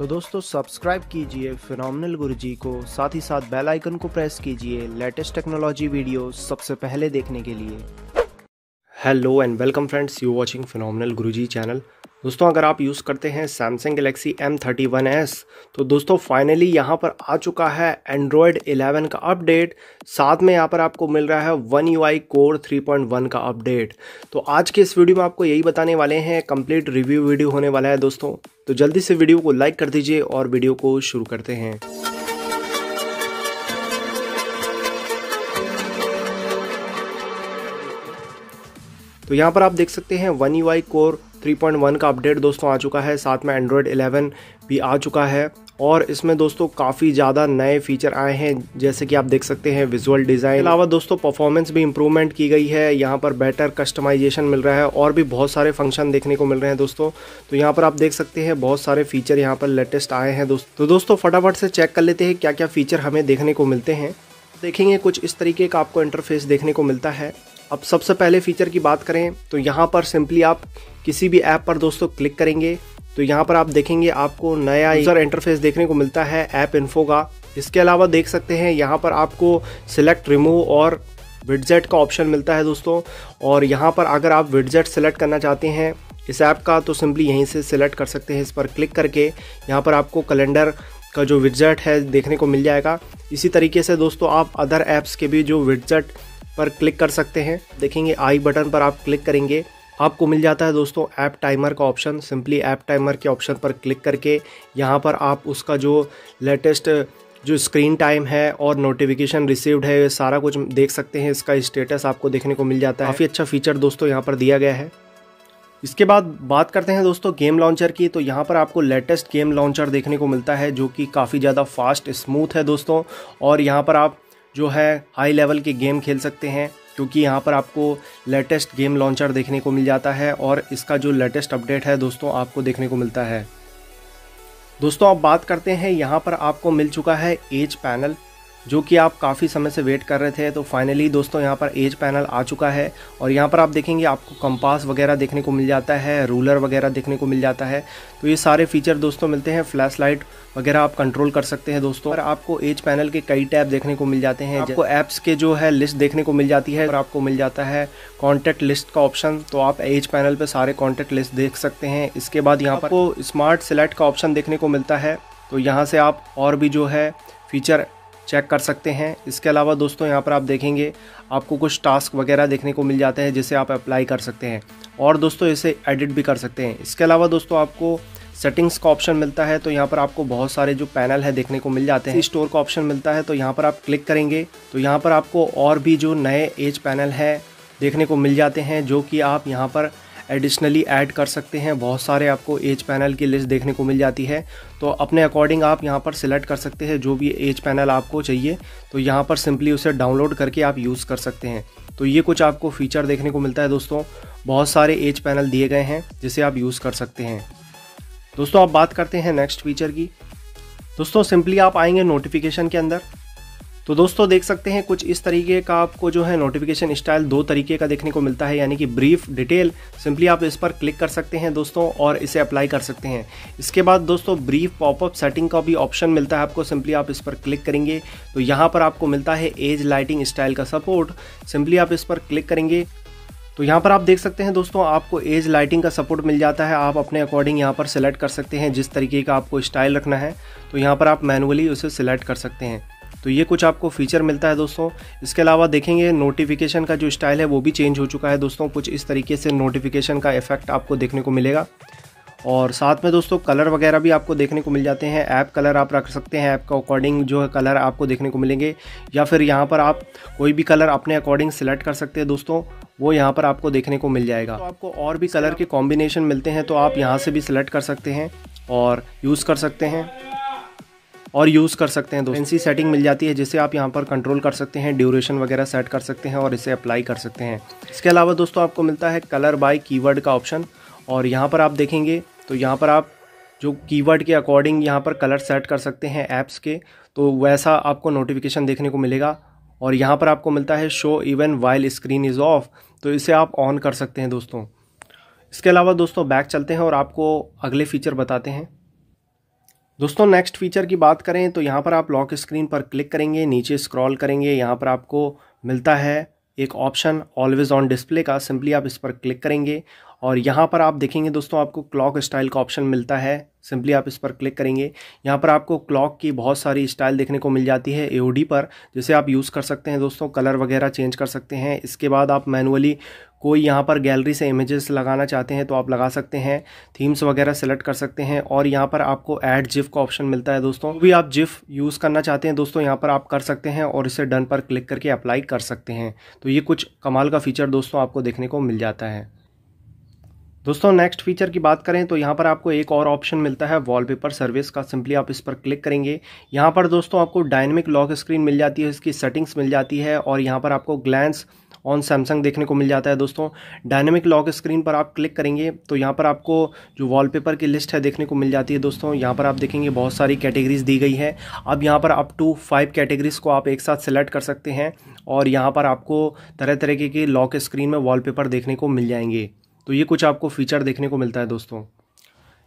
तो दोस्तों सब्सक्राइब कीजिए फिनोमिनल गुरु जी को साथ ही साथ बेल आइकन को प्रेस कीजिए लेटेस्ट टेक्नोलॉजी वीडियो सबसे पहले देखने के लिए hello and welcome friends you watching phenomenal Guruji channel दोस्तों अगर आप यूज़ करते हैं Samsung Galaxy M thirty one S तो दोस्तों फाइनली यहाँ पर आ चुका है एंड्रॉयड 11 का अपडेट साथ में यहाँ पर आपको मिल रहा है One U I core three point one का अपडेट तो आज के इस वीडियो में आपको यही बताने वाले हैं कंप्लीट रिव्यू वीडियो होने वाला है दोस्तों तो जल्दी से वीडियो को लाइक कर दीजिए और वीडियो को शुरू करते हैं तो यहाँ पर आप देख सकते हैं वन यू आई कोर 3.1 का अपडेट दोस्तों आ चुका है साथ में एंड्रॉयड 11 भी आ चुका है और इसमें दोस्तों काफ़ी ज़्यादा नए फीचर आए हैं जैसे कि आप देख सकते हैं विजुअल डिज़ाइन के अलावा दोस्तों परफॉर्मेंस भी इम्प्रूवमेंट की गई है यहाँ पर बेटर कस्टमाइजेशन मिल रहा है और भी बहुत सारे फंक्शन देखने को मिल रहे हैं दोस्तों तो यहाँ पर आप देख सकते हैं बहुत सारे फीचर यहाँ पर लेटेस्ट आए हैं दोस्तों तो दोस्तों फटाफट से चेक कर लेते हैं क्या क्या फ़ीचर हमें देखने को मिलते हैं देखेंगे कुछ इस तरीके का आपको इंटरफेस देखने को मिलता है अब सबसे पहले फीचर की बात करें तो यहाँ पर सिंपली आप किसी भी ऐप पर दोस्तों क्लिक करेंगे तो यहाँ पर आप देखेंगे आपको नया यूज़र इंटरफेस देखने को मिलता है ऐप इन्फो का इसके अलावा देख सकते हैं यहाँ पर आपको सिलेक्ट रिमूव और विडजेट का ऑप्शन मिलता है दोस्तों और यहाँ पर अगर आप विडजेट सेलेक्ट करना चाहते हैं इस ऐप का तो सिंपली यहीं से सिलेक्ट कर सकते हैं इस पर क्लिक करके यहाँ पर आपको कैलेंडर का जो विडजेट है देखने को मिल जाएगा इसी तरीके से दोस्तों आप अदर ऐप्स के भी जो विडजेट पर क्लिक कर सकते हैं देखेंगे आई बटन पर आप क्लिक करेंगे आपको मिल जाता है दोस्तों ऐप टाइमर का ऑप्शन सिंपली ऐप टाइमर के ऑप्शन पर क्लिक करके यहाँ पर आप उसका जो लेटेस्ट जो स्क्रीन टाइम है और नोटिफिकेशन रिसीव्ड है सारा कुछ देख सकते हैं इसका स्टेटस आपको देखने को मिल जाता है काफ़ी अच्छा फीचर दोस्तों यहाँ पर दिया गया है इसके बाद बात करते हैं दोस्तों गेम लॉन्चर की तो यहाँ पर आपको लेटेस्ट गेम लॉन्चर देखने को मिलता है जो कि काफ़ी ज़्यादा फास्ट स्मूथ है दोस्तों और यहाँ पर आप जो है हाई लेवल के गेम खेल सकते हैं क्योंकि यहाँ पर आपको लेटेस्ट गेम लॉन्चर देखने को मिल जाता है और इसका जो लेटेस्ट अपडेट है दोस्तों आपको देखने को मिलता है दोस्तों अब बात करते हैं यहाँ पर आपको मिल चुका है एज पैनल जो कि आप काफ़ी समय से वेट कर रहे थे तो फाइनली दोस्तों यहाँ पर एज पैनल आ चुका है और यहाँ पर आप देखेंगे आपको कंपास वगैरह देखने को मिल जाता है रूलर वगैरह देखने को मिल जाता है तो ये सारे फीचर दोस्तों मिलते हैं फ्लैश लाइट वगैरह आप कंट्रोल कर सकते हैं दोस्तों और आपको एज पैनल के कई टैब देखने को मिल जाते हैं आपको ऐप्स के जो है लिस्ट देखने को मिल जाती है और आपको मिल जाता है कॉन्टैक्ट लिस्ट का ऑप्शन तो आप एज पैनल पर सारे कॉन्टैक्ट लिस्ट देख सकते हैं इसके बाद यहाँ पर स्मार्ट सिलेक्ट का ऑप्शन देखने को मिलता है तो यहाँ से आप और भी जो है फीचर चेक कर सकते हैं इसके अलावा दोस्तों यहाँ पर आप देखेंगे आपको कुछ टास्क वगैरह देखने को मिल जाते हैं जिसे आप अप्लाई कर सकते हैं और दोस्तों इसे एडिट भी कर सकते हैं इसके अलावा दोस्तों आपको सेटिंग्स का ऑप्शन मिलता है तो यहाँ पर आपको बहुत सारे जो पैनल है देखने को मिल जाते हैं स्टोर का ऑप्शन मिलता है तो यहाँ पर आप क्लिक करेंगे तो यहाँ पर आपको और भी जो नए एज पैनल है देखने को मिल जाते हैं जो कि आप यहाँ पर एडिशनली ऐड कर सकते हैं बहुत सारे आपको एज पैनल की लिस्ट देखने को मिल जाती है तो अपने अकॉर्डिंग आप यहाँ पर सिलेक्ट कर सकते हैं जो भी एज पैनल आपको चाहिए तो यहाँ पर सिंपली उसे डाउनलोड करके आप यूज़ कर सकते हैं तो ये कुछ आपको फीचर देखने को मिलता है दोस्तों बहुत सारे एज पैनल दिए गए हैं जिसे आप यूज़ कर सकते हैं दोस्तों आप बात करते हैं नेक्स्ट फीचर की दोस्तों सिंपली आप आएंगे नोटिफिकेशन के अंदर तो दोस्तों देख सकते हैं कुछ इस तरीके का आपको जो है नोटिफिकेशन स्टाइल दो तरीके का देखने को मिलता है यानी कि ब्रीफ डिटेल सिंपली आप इस पर क्लिक कर सकते हैं दोस्तों और इसे अप्लाई कर सकते हैं इसके बाद दोस्तों ब्रीफ पॉपअप सेटिंग का भी ऑप्शन मिलता है आपको सिंपली आप इस पर क्लिक करेंगे तो यहाँ पर आपको मिलता है एज लाइटिंग स्टाइल का सपोर्ट सिंपली आप इस पर क्लिक करेंगे तो यहाँ पर आप देख सकते हैं दोस्तों आपको एज लाइटिंग का सपोर्ट मिल जाता है आप अपने अकॉर्डिंग यहाँ पर सिलेक्ट कर सकते हैं जिस तरीके का आपको स्टाइल रखना है तो यहाँ पर आप मैनुअली उसे सिलेक्ट कर सकते हैं तो ये कुछ आपको फीचर मिलता है दोस्तों इसके अलावा देखेंगे नोटिफिकेशन का जो स्टाइल है वो भी चेंज हो चुका है दोस्तों कुछ इस तरीके से नोटिफिकेशन का इफेक्ट आपको देखने को मिलेगा और साथ में दोस्तों कलर वगैरह भी आपको देखने को मिल जाते हैं ऐप कलर आप रख सकते हैं ऐप का अकॉर्डिंग जो है कलर आपको देखने को मिलेंगे या फिर यहाँ पर आप कोई भी कलर अपने अकॉर्डिंग सेलेक्ट कर सकते हैं दोस्तों वो यहाँ पर आपको देखने को मिल जाएगा तो आपको और भी कलर के कॉम्बिनेशन मिलते हैं तो आप यहाँ से भी सिलेक्ट कर सकते हैं और यूज़ कर सकते हैं और यूज़ कर सकते हैं दोस्तों एनसी सेटिंग मिल जाती है जिसे आप यहाँ पर कंट्रोल कर सकते हैं ड्यूरेशन वगैरह सेट कर सकते हैं और इसे अप्लाई कर सकते हैं इसके अलावा दोस्तों आपको मिलता है कलर बाय कीवर्ड का ऑप्शन और यहाँ पर आप देखेंगे तो यहाँ पर आप जो कीवर्ड के अकॉर्डिंग यहाँ पर कलर सेट कर सकते हैं ऐप्स के तो वैसा आपको नोटिफिकेशन देखने को मिलेगा और यहाँ पर आपको मिलता है show even while screen is off तो इसे आप ऑन कर सकते हैं दोस्तों इसके अलावा दोस्तों बैक चलते हैं और आपको अगले फीचर बताते हैं दोस्तों नेक्स्ट फीचर की बात करें तो यहाँ पर आप लॉक स्क्रीन पर क्लिक करेंगे नीचे स्क्रॉल करेंगे यहाँ पर आपको मिलता है एक ऑप्शन ऑलवेज़ ऑन डिस्प्ले का सिंपली आप इस पर क्लिक करेंगे और यहाँ पर आप देखेंगे दोस्तों आपको क्लॉक स्टाइल का ऑप्शन मिलता है सिंपली आप इस पर क्लिक करेंगे यहाँ पर आपको क्लॉक की बहुत सारी स्टाइल देखने को मिल जाती है एओडी पर जिसे आप यूज़ कर सकते हैं दोस्तों कलर वगैरह चेंज कर सकते हैं इसके बाद आप मैनुअली कोई यहाँ पर गैलरी से इमेजेस लगाना चाहते हैं तो आप लगा सकते हैं थीम्स वगैरह सेलेक्ट कर सकते हैं और यहाँ पर आपको ऐड जिफ का ऑप्शन मिलता है दोस्तों भी आप जिफ यूज़ करना चाहते हैं दोस्तों यहाँ पर आप कर सकते हैं और इसे डन पर क्लिक करके अप्लाई कर सकते हैं तो ये कुछ कमाल का फीचर दोस्तों आपको देखने को मिल जाता है दोस्तों नेक्स्ट फीचर की बात करें तो यहाँ पर आपको एक और ऑप्शन मिलता है वॉलपेपर सर्विस का सिंपली आप इस पर क्लिक करेंगे यहाँ पर दोस्तों आपको डायनेमिक लॉक स्क्रीन मिल जाती है इसकी सेटिंग्स मिल जाती है और यहाँ पर आपको ग्लैंस ऑन सैमसंग देखने को मिल जाता है दोस्तों डायनेमिक लॉक स्क्रीन पर आप क्लिक करेंगे तो यहाँ पर आपको जो वॉलपेपर की लिस्ट है देखने को मिल जाती है दोस्तों यहाँ पर आप देखेंगे बहुत सारी कैटेगरीज दी गई है अब यहाँ पर अप टू फाइव कैटेगरीज को आप एक साथ सेलेक्ट कर सकते हैं और यहाँ पर आपको तरह तरह के लॉक स्क्रीन में वॉल देखने को मिल जाएंगे तो ये कुछ आपको फीचर देखने को मिलता है दोस्तों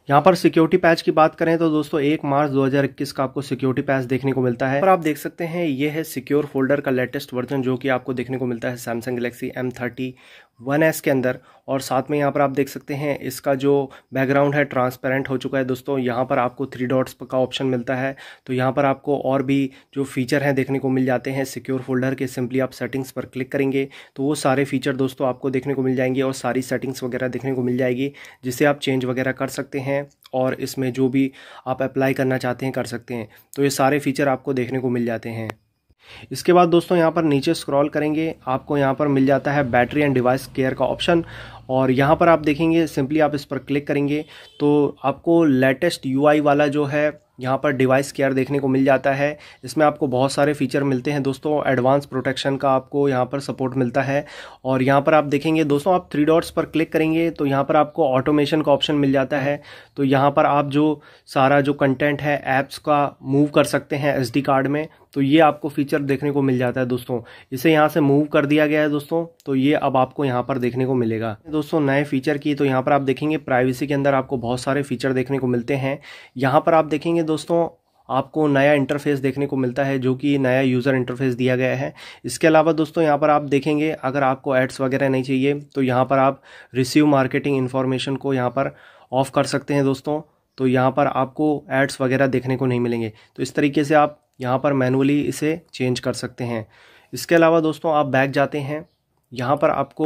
यहाँ पर सिक्योरिटी पैच की बात करें तो दोस्तों एक मार्च 2021 का आपको सिक्योरिटी पैच देखने को मिलता है पर आप देख सकते हैं ये है सिक्योर फोल्डर का लेटेस्ट वर्जन जो कि आपको देखने को मिलता है Samsung Galaxy M thirty one S के अंदर और साथ में यहाँ पर आप देख सकते हैं इसका जो बैकग्राउंड है ट्रांसपेरेंट हो चुका है दोस्तों यहाँ पर आपको थ्री डॉट्स का ऑप्शन मिलता है तो यहाँ पर आपको और भी जो फीचर हैं देखने को मिल जाते हैं सिक्योर फोल्डर के सिंपली आप सेटिंग्स पर क्लिक करेंगे तो वो सारे फीचर दोस्तों आपको देखने को मिल जाएंगे और सारी सेटिंग्स वगैरह देखने को मिल जाएगी जिसे आप चेंज वगैरह कर सकते हैं और इसमें जो भी आप अप्लाई करना चाहते हैं कर सकते हैं तो ये सारे फीचर आपको देखने को मिल जाते हैं इसके बाद दोस्तों यहाँ पर नीचे स्क्रॉल करेंगे आपको यहाँ पर मिल जाता है बैटरी एंड डिवाइस केयर का ऑप्शन और यहाँ पर आप देखेंगे सिंपली आप इस पर क्लिक करेंगे तो आपको लेटेस्ट यूआई वाला जो है यहाँ पर डिवाइस केयर देखने को मिल जाता है इसमें आपको बहुत सारे फीचर मिलते हैं दोस्तों एडवांस प्रोटेक्शन का आपको यहाँ पर सपोर्ट मिलता है और यहाँ पर आप देखेंगे दोस्तों आप थ्री डॉट्स पर क्लिक करेंगे तो यहाँ पर आपको ऑटोमेशन का ऑप्शन मिल जाता है तो यहाँ पर आप जो सारा जो कंटेंट है ऐप्स का मूव कर सकते हैं एस कार्ड में तो ये आपको फीचर देखने को मिल जाता है दोस्तों इसे यहाँ से मूव कर दिया गया है दोस्तों तो ये अब आपको यहाँ पर देखने को मिलेगा दोस्तों नए फीचर की तो यहाँ पर आप देखेंगे प्राइवेसी के अंदर आपको बहुत सारे फीचर देखने को मिलते हैं यहाँ पर आप देखेंगे दोस्तों आपको नया इंटरफेस देखने को मिलता है जो कि नया यूज़र इंटरफेस दिया गया है इसके अलावा दोस्तों यहाँ पर आप देखेंगे अगर आपको एड्स वगैरह नहीं चाहिए तो यहाँ पर आप रिसीव मार्केटिंग इन्फॉर्मेशन को यहाँ पर ऑफ़ कर सकते हैं दोस्तों तो यहाँ पर आपको एड्स वगैरह देखने को नहीं मिलेंगे तो इस तरीके से आप यहाँ पर मैनुअली इसे चेंज कर सकते हैं इसके अलावा दोस्तों आप बैक जाते हैं यहाँ पर आपको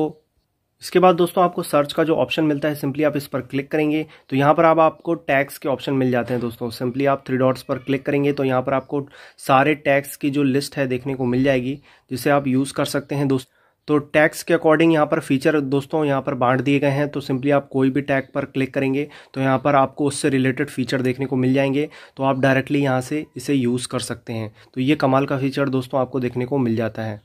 इसके बाद दोस्तों आपको सर्च का जो ऑप्शन मिलता है सिंपली आप इस पर क्लिक करेंगे तो यहाँ पर आप आपको टैक्स के ऑप्शन मिल जाते हैं दोस्तों सिंपली आप थ्री डॉट्स पर क्लिक करेंगे तो यहाँ पर आपको सारे टैक्स की जो लिस्ट है देखने को मिल जाएगी जिसे आप यूज़ कर सकते हैं दोस्तों तो टैक्स के अकॉर्डिंग यहाँ पर फीचर दोस्तों यहाँ पर बांट दिए गए हैं तो सिंपली आप कोई भी टैग पर क्लिक करेंगे तो यहाँ पर आपको उससे रिलेटेड फीचर देखने को मिल जाएंगे तो आप डायरेक्टली यहाँ से इसे यूज़ कर सकते हैं तो ये कमाल का फीचर दोस्तों आपको देखने को मिल जाता है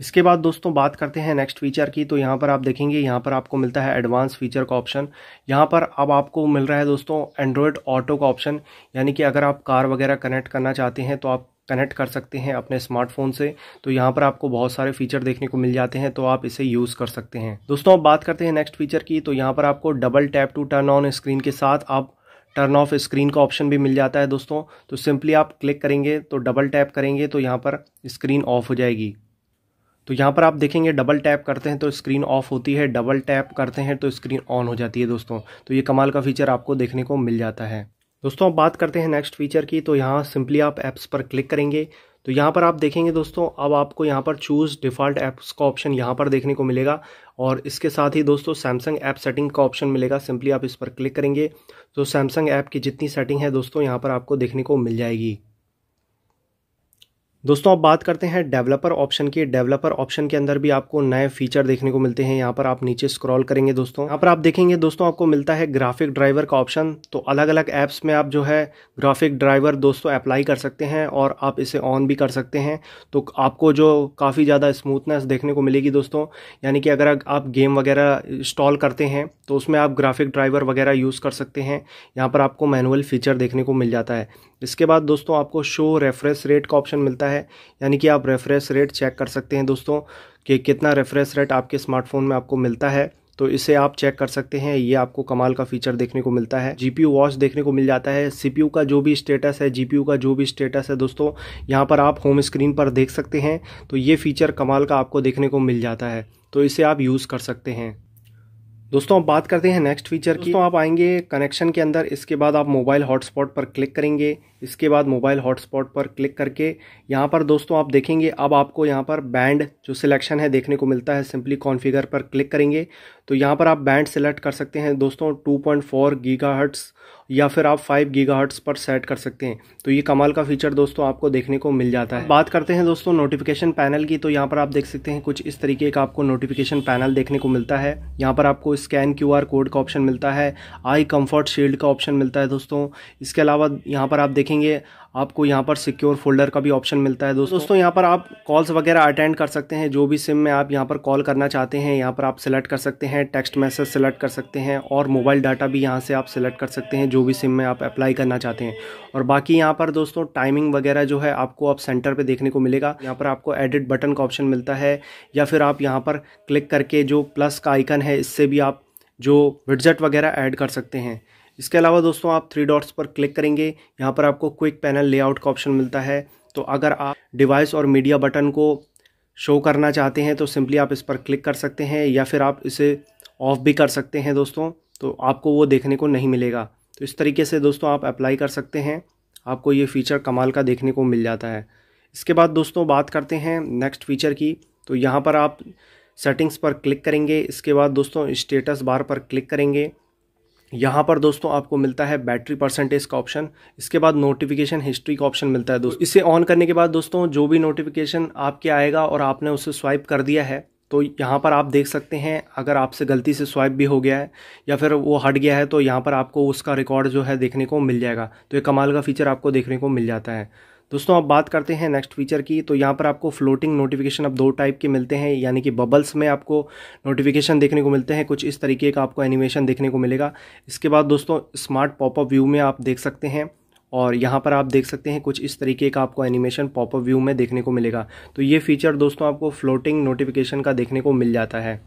इसके बाद दोस्तों बात करते हैं नेक्स्ट फीचर की तो यहाँ पर आप देखेंगे यहाँ पर आपको मिलता है एडवांस फीचर का ऑप्शन यहाँ पर अब आपको मिल रहा है दोस्तों एंड्रॉयड ऑटो का ऑप्शन यानी कि अगर आप कार वगैरह कनेक्ट करना चाहते हैं तो आप कनेक्ट कर सकते हैं अपने स्मार्टफोन से तो यहाँ पर आपको बहुत सारे फीचर देखने को मिल जाते हैं तो आप इसे यूज़ कर सकते हैं दोस्तों अब बात करते हैं नेक्स्ट फीचर की तो यहाँ पर आपको double tap to turn on screen के साथ आप टर्न ऑफ स्क्रीन का ऑप्शन भी मिल जाता है दोस्तों तो सिंपली आप क्लिक करेंगे तो डबल टैप करेंगे तो यहाँ पर स्क्रीन ऑफ हो जाएगी तो यहाँ पर आप देखेंगे डबल टैप करते हैं तो स्क्रीन ऑफ होती है डबल टैप करते हैं तो स्क्रीन ऑन हो जाती है दोस्तों तो ये कमाल का फीचर आपको देखने को मिल जाता है दोस्तों अब बात करते हैं नेक्स्ट फीचर की तो यहाँ सिंपली आप ऐप्स पर क्लिक करेंगे तो यहाँ पर आप देखेंगे दोस्तों अब आपको यहाँ पर चूज़ डिफ़ॉल्ट ऐप्स का ऑप्शन यहाँ पर देखने को मिलेगा और इसके साथ ही दोस्तों सैमसंग ऐप सेटिंग का ऑप्शन मिलेगा सिंपली आप इस पर क्लिक करेंगे तो सैमसंग ऐप की जितनी सेटिंग है दोस्तों यहाँ पर आपको देखने को मिल जाएगी दोस्तों अब बात करते हैं डेवलपर ऑप्शन की डेवलपर ऑप्शन के अंदर भी आपको नए फीचर देखने को मिलते हैं यहाँ पर आप नीचे स्क्रॉल करेंगे दोस्तों यहाँ पर आप देखेंगे दोस्तों आपको मिलता है ग्राफिक ड्राइवर का ऑप्शन तो अलग अलग ऐप्स में आप जो है ग्राफिक ड्राइवर दोस्तों अप्लाई कर सकते हैं और आप इसे ऑन भी कर सकते हैं तो आपको जो काफ़ी ज़्यादा स्मूथनेस देखने को मिलेगी दोस्तों यानी कि अगर आप गेम वगैरह इंस्टॉल करते हैं तो उसमें आप ग्राफिक ड्राइवर वगैरह यूज़ कर सकते हैं यहाँ पर आपको मैनुअल फीचर देखने को मिल जाता है इसके बाद दोस्तों आपको शो रेफरेंस रेट का ऑप्शन मिलता है यानी कि आप रेफरेंस रेट चेक कर सकते हैं दोस्तों कि कितना रेफरेंस रेट आपके स्मार्टफोन में आपको मिलता है तो इसे आप चेक कर सकते हैं ये आपको कमाल का फीचर देखने को मिलता है जीपीयू वॉच देखने को मिल जाता है सीपीयू का जो भी स्टेटस है जीपीयू का जो भी स्टेटस है दोस्तों यहाँ पर आप होम स्क्रीन पर देख सकते हैं तो ये फीचर कमाल का आपको देखने को मिल जाता है तो इसे आप यूज़ कर सकते हैं दोस्तों अब बात करते हैं नेक्स्ट फीचर की तो आप आएंगे कनेक्शन के अंदर इसके बाद आप मोबाइल हॉटस्पॉट पर क्लिक करेंगे इसके बाद मोबाइल हॉटस्पॉट पर क्लिक करके यहाँ पर दोस्तों आप देखेंगे अब आपको यहाँ पर बैंड जो सिलेक्शन है देखने को मिलता है सिंपली कॉन्फ़िगर पर क्लिक करेंगे तो यहाँ पर आप बैंड सेलेक्ट कर सकते हैं दोस्तों 2.4 पॉइंट या फिर आप 5 गीगा पर सेट कर सकते हैं तो ये कमाल का फीचर दोस्तों आपको देखने को मिल जाता है बात करते हैं दोस्तों नोटिफिकेशन पैनल की तो यहाँ पर आप देख सकते हैं कुछ इस तरीके का आपको नोटिफिकेशन पैनल देखने को मिलता है यहाँ पर आपको स्कैन क्यू कोड का ऑप्शन मिलता है आई कम्फर्ट शील्ड का ऑप्शन मिलता है दोस्तों इसके अलावा यहाँ पर आप देख देखेंगे आपको यहाँ पर सिक्योर फोल्डर का भी ऑप्शन मिलता है दोस्तों दोस्तों यहाँ पर आप कॉल्स वगैरह अटेंड कर सकते हैं जो भी सिम में आप यहाँ पर कॉल करना चाहते हैं यहाँ पर आप सिलेक्ट कर सकते हैं टेक्स्ट मैसेज सिलेक्ट कर सकते हैं और मोबाइल डाटा भी यहाँ से आप सिलेक्ट कर सकते हैं जो भी सिम में आप अप्लाई करना चाहते हैं और बाकी यहाँ पर दोस्तों टाइमिंग वगैरह जो है आपको आप सेंटर पर देखने को मिलेगा यहाँ पर आपको एडिट बटन का ऑप्शन मिलता है या फिर आप यहाँ पर क्लिक करके जो प्लस का आइकन है इससे भी आप जो विडजट वगैरह ऐड कर सकते हैं इसके अलावा दोस्तों आप थ्री डॉट्स पर क्लिक करेंगे यहाँ पर आपको क्विक पैनल लेआउट का ऑप्शन मिलता है तो अगर आप डिवाइस और मीडिया बटन को शो करना चाहते हैं तो सिंपली आप इस पर क्लिक कर सकते हैं या फिर आप इसे ऑफ भी कर सकते हैं दोस्तों तो आपको वो देखने को नहीं मिलेगा तो इस तरीके से दोस्तों आप अप्लाई कर सकते हैं आपको ये फ़ीचर कमाल का देखने को मिल जाता है इसके बाद दोस्तों बात करते हैं नेक्स्ट फीचर की तो यहाँ पर आप सेटिंग्स पर क्लिक करेंगे इसके बाद दोस्तों स्टेटस बार पर क्लिक करेंगे यहाँ पर दोस्तों आपको मिलता है बैटरी परसेंटेज का ऑप्शन इसके बाद नोटिफिकेशन हिस्ट्री का ऑप्शन मिलता है दोस्तों इसे ऑन करने के बाद दोस्तों जो भी नोटिफिकेशन आपके आएगा और आपने उसे स्वाइप कर दिया है तो यहाँ पर आप देख सकते हैं अगर आपसे गलती से स्वाइप भी हो गया है या फिर वो हट गया है तो यहाँ पर आपको उसका रिकॉर्ड जो है देखने को मिल जाएगा तो ये कमाल का फीचर आपको देखने को मिल जाता है दोस्तों अब बात करते हैं नेक्स्ट फीचर की तो यहाँ पर आपको फ्लोटिंग नोटिफिकेशन अब दो टाइप के मिलते हैं यानी कि बबल्स में आपको नोटिफिकेशन देखने को मिलते हैं कुछ इस तरीके का आपको एनिमेशन देखने को मिलेगा इसके बाद दोस्तों स्मार्ट पॉपअप व्यू में आप देख सकते हैं और यहाँ पर आप देख सकते हैं कुछ इस तरीके का आपको एनिमेशन पॉपअप व्यू में देखने को मिलेगा तो ये फीचर दोस्तों आपको फ्लोटिंग नोटिफिकेशन का देखने को मिल जाता है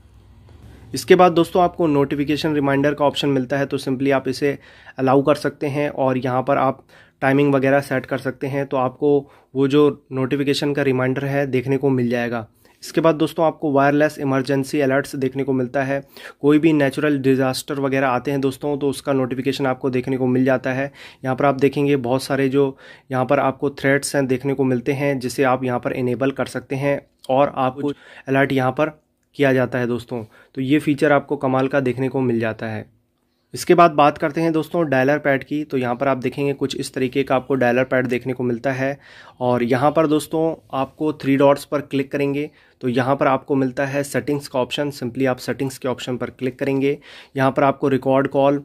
इसके बाद दोस्तों आपको नोटिफिकेशन रिमाइंडर का ऑप्शन मिलता है तो सिंपली आप इसे अलाउ कर सकते हैं और यहाँ पर आप टाइमिंग वगैरह सेट कर सकते हैं तो आपको वो जो नोटिफिकेशन का रिमाइंडर है देखने को मिल जाएगा इसके बाद दोस्तों आपको वायरलेस इमरजेंसी अलर्ट्स देखने को मिलता है कोई भी नेचुरल डिज़ास्टर वगैरह आते हैं दोस्तों तो उसका नोटिफिकेशन आपको देखने को मिल जाता है यहाँ पर आप देखेंगे बहुत सारे जो यहाँ पर आपको थ्रेड्स हैं देखने को मिलते हैं जिसे आप यहाँ पर इनेबल कर सकते हैं और आपको अलर्ट यहाँ पर किया जाता है दोस्तों तो ये फीचर आपको कमाल का देखने को मिल जाता है इसके बाद बात करते हैं दोस्तों डायलर पैड की तो यहाँ पर आप देखेंगे कुछ इस तरीके का आपको डायलर पैड देखने को मिलता है और यहाँ पर दोस्तों आपको थ्री डॉट्स पर क्लिक करेंगे तो यहाँ पर आपको मिलता है सेटिंग्स का ऑप्शन सिंपली आप सेटिंग्स के ऑप्शन पर क्लिक करेंगे यहाँ पर आपको रिकॉर्ड कॉल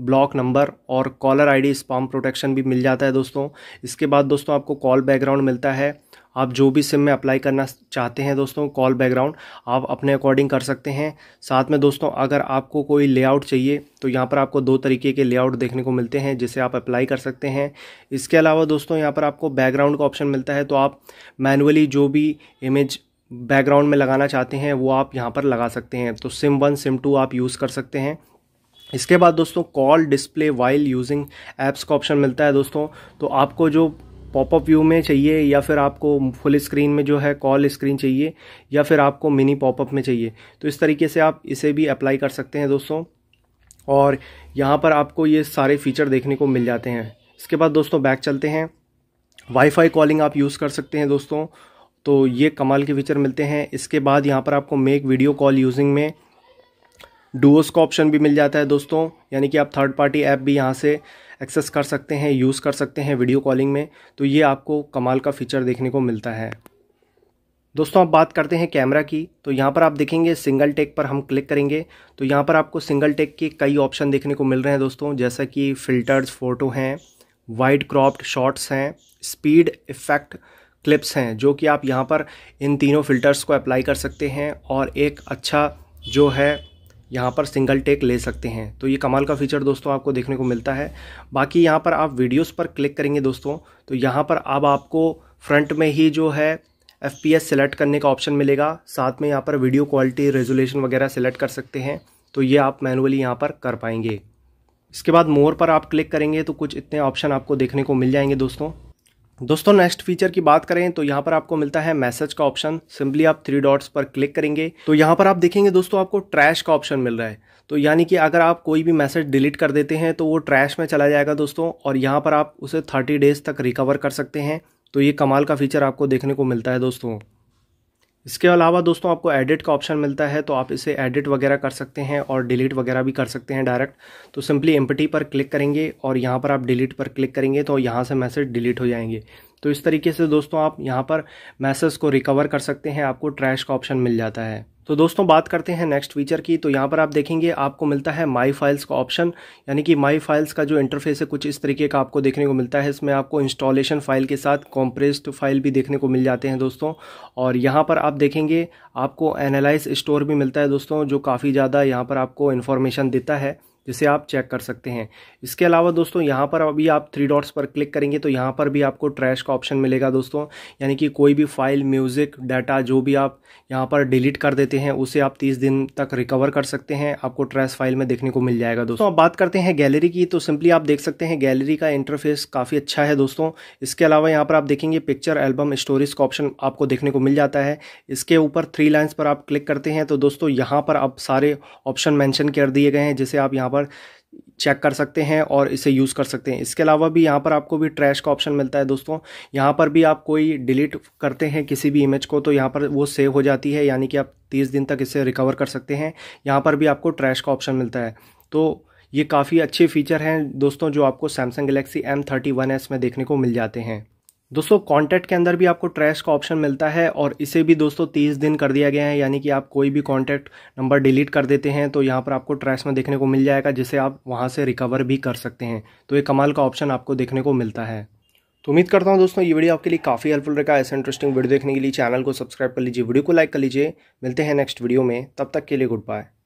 ब्लॉक नंबर और कॉलर आईडी डी प्रोटेक्शन भी मिल जाता है दोस्तों इसके बाद दोस्तों आपको कॉल बैकग्राउंड मिलता है आप जो भी सिम में अप्लाई करना चाहते हैं दोस्तों कॉल बैकग्राउंड आप अपने अकॉर्डिंग कर सकते हैं साथ में दोस्तों अगर आपको कोई लेआउट चाहिए तो यहाँ पर आपको दो तरीके के लेआउट देखने को मिलते हैं जिसे आप अप्लाई कर सकते हैं इसके अलावा दोस्तों यहाँ पर आपको बैकग्राउंड का ऑप्शन मिलता है तो आप मैनुअली जो भी इमेज बैकग्राउंड में लगाना चाहते हैं वो आप यहाँ पर लगा सकते हैं तो सिम वन सिम टू आप यूज़ कर सकते हैं इसके बाद दोस्तों call display while using apps का ऑप्शन मिलता है दोस्तों तो आपको जो पॉपअप व्यू में चाहिए या फिर आपको फुल स्क्रीन में जो है कॉल स्क्रीन चाहिए या फिर आपको मिनी पॉपअप में चाहिए तो इस तरीके से आप इसे भी अप्लाई कर सकते हैं दोस्तों और यहाँ पर आपको ये सारे फीचर देखने को मिल जाते हैं इसके बाद दोस्तों बैक चलते हैं वाईफाई कॉलिंग आप यूज़ कर सकते हैं दोस्तों तो ये कमाल के फीचर मिलते हैं इसके बाद यहाँ पर आपको मेक वीडियो कॉल यूजिंग में डुओस का ऑप्शन भी मिल जाता है दोस्तों यानी कि आप थर्ड पार्टी ऐप भी यहाँ से एक्सेस कर सकते हैं यूज़ कर सकते हैं वीडियो कॉलिंग में तो ये आपको कमाल का फ़ीचर देखने को मिलता है दोस्तों आप बात करते हैं कैमरा की तो यहाँ पर आप देखेंगे सिंगल टेक पर हम क्लिक करेंगे तो यहाँ पर आपको सिंगल टेक के कई ऑप्शन देखने को मिल रहे हैं दोस्तों जैसा कि फ़िल्टर्स फ़ोटो हैं वाइड क्रॉप्ड शॉट्स हैं स्पीड इफ़ेक्ट क्लिप्स हैं जो कि आप यहाँ पर इन तीनों फ़िल्टर्स को अप्लाई कर सकते हैं और एक अच्छा जो है यहाँ पर सिंगल टेक ले सकते हैं तो ये कमाल का फीचर दोस्तों आपको देखने को मिलता है बाकी यहाँ पर आप वीडियोस पर क्लिक करेंगे दोस्तों तो यहाँ पर अब आपको फ्रंट में ही जो है एफ पी एस सेलेक्ट करने का ऑप्शन मिलेगा साथ में यहाँ पर वीडियो क्वालिटी रेजोलेशन वगैरह सेलेक्ट कर सकते हैं तो ये आप मैनुअली यहाँ पर कर पाएंगे इसके बाद मोर पर आप क्लिक करेंगे तो कुछ इतने ऑप्शन आपको देखने को मिल जाएंगे दोस्तों दोस्तों नेक्स्ट फीचर की बात करें तो यहाँ पर आपको मिलता है मैसेज का ऑप्शन सिंपली आप थ्री डॉट्स पर क्लिक करेंगे तो यहाँ पर आप देखेंगे दोस्तों आपको ट्रैश का ऑप्शन मिल रहा है तो यानी कि अगर आप कोई भी मैसेज डिलीट कर देते हैं तो वो ट्रैश में चला जाएगा दोस्तों और यहाँ पर आप उसे थर्टी डेज तक रिकवर कर सकते हैं तो ये कमाल का फीचर आपको देखने को मिलता है दोस्तों इसके अलावा दोस्तों आपको एडिट का ऑप्शन मिलता है तो आप इसे एडिट वगैरह कर सकते हैं और डिलीट वगैरह भी कर सकते हैं डायरेक्ट तो सिंपली एम्पटी पर क्लिक करेंगे और यहाँ पर आप डिलीट पर क्लिक करेंगे तो यहाँ से मैसेज डिलीट हो जाएंगे तो इस तरीके से दोस्तों आप यहाँ पर मैसेज को रिकवर कर सकते हैं आपको ट्रैश का ऑप्शन मिल जाता है तो दोस्तों बात करते हैं नेक्स्ट फीचर की तो यहाँ पर आप देखेंगे आपको मिलता है माई फाइल्स का ऑप्शन यानी कि माई फाइल्स का जो इंटरफेस है कुछ इस तरीके का आपको देखने को मिलता है इसमें आपको इंस्टॉलेशन फाइल के साथ कॉम्प्रेस्ड फाइल भी देखने को मिल जाते हैं दोस्तों और यहाँ पर आप देखेंगे आपको एनालाइज स्टोर भी मिलता है दोस्तों जो काफ़ी ज़्यादा यहाँ पर आपको इन्फॉर्मेशन देता है जिसे आप चेक कर सकते हैं इसके अलावा दोस्तों यहाँ पर अभी आप थ्री डॉट्स पर क्लिक करेंगे तो यहाँ पर भी आपको ट्रैश का ऑप्शन मिलेगा दोस्तों यानी कि कोई भी फाइल म्यूज़िक डाटा जो भी आप यहाँ पर डिलीट कर देते हैं उसे आप तीस दिन तक रिकवर कर सकते हैं आपको ट्रैश फाइल में देखने को मिल जाएगा दोस्तों अब बात करते हैं गैलरी की तो सिंपली आप देख सकते हैं गैलरी का इंटरफेस काफ़ी अच्छा है दोस्तों इसके अलावा यहाँ पर आप देखेंगे पिक्चर एल्बम स्टोरेज का ऑप्शन आपको देखने को मिल जाता है इसके ऊपर थ्री लाइन्स पर आप क्लिक करते हैं तो दोस्तों यहाँ पर आप सारे ऑप्शन मैंशन कर दिए गए हैं जिसे आप यहाँ पर चेक कर सकते हैं और इसे यूज़ कर सकते हैं इसके अलावा भी यहाँ पर आपको भी ट्रैश का ऑप्शन मिलता है दोस्तों यहाँ पर भी आप कोई डिलीट करते हैं किसी भी इमेज को तो यहाँ पर वो सेव हो जाती है यानी कि आप तीस दिन तक इसे रिकवर कर सकते हैं यहाँ पर भी आपको ट्रैश का ऑप्शन मिलता है तो ये काफ़ी अच्छे फीचर हैं दोस्तों जो आपको Samsung Galaxy M thirty one S में देखने को मिल जाते हैं दोस्तों कॉन्टैक्ट के अंदर भी आपको ट्रैश का ऑप्शन मिलता है और इसे भी दोस्तों तीस दिन कर दिया गया है यानी कि आप कोई भी कॉन्टैक्ट नंबर डिलीट कर देते हैं तो यहाँ पर आपको ट्रैश में देखने को मिल जाएगा जिसे आप वहाँ से रिकवर भी कर सकते हैं तो ये कमाल का ऑप्शन आपको देखने को मिलता है तो उम्मीद करता हूँ दोस्तों ये वीडियो आपके लिए काफ़ी हेल्पफुल रहेगा ऐसे इंटरेस्टिंग वीडियो देखने के लिए चैनल को सब्सक्राइब कर लीजिए वीडियो को लाइक कर लीजिए मिलते हैं नेक्स्ट वीडियो में तब तक के लिए गुड बाय